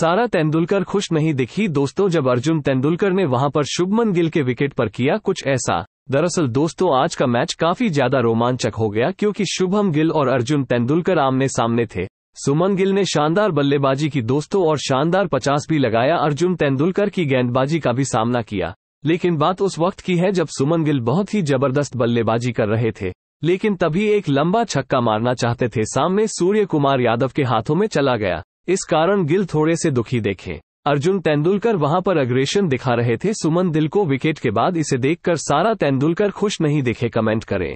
सारा तेंदुलकर खुश नहीं दिखी दोस्तों जब अर्जुन तेंदुलकर ने वहां पर शुभमन गिल के विकेट पर किया कुछ ऐसा दरअसल दोस्तों आज का मैच काफी ज्यादा रोमांचक हो गया क्योंकि शुभम गिल और अर्जुन तेंदुलकर आमने सामने थे सुमन गिल ने शानदार बल्लेबाजी की दोस्तों और शानदार पचास भी लगाया अर्जुन तेंदुलकर की गेंदबाजी का भी सामना किया लेकिन बात उस वक्त की है जब सुमन गिल बहुत ही जबरदस्त बल्लेबाजी कर रहे थे लेकिन तभी एक लंबा छक्का मारना चाहते थे सामने सूर्य कुमार यादव के हाथों में चला गया इस कारण गिल थोड़े से दुखी देखे अर्जुन तेंदुलकर वहां पर अग्रेशन दिखा रहे थे सुमन दिल को विकेट के बाद इसे देखकर सारा तेंदुलकर खुश नहीं दिखे कमेंट करें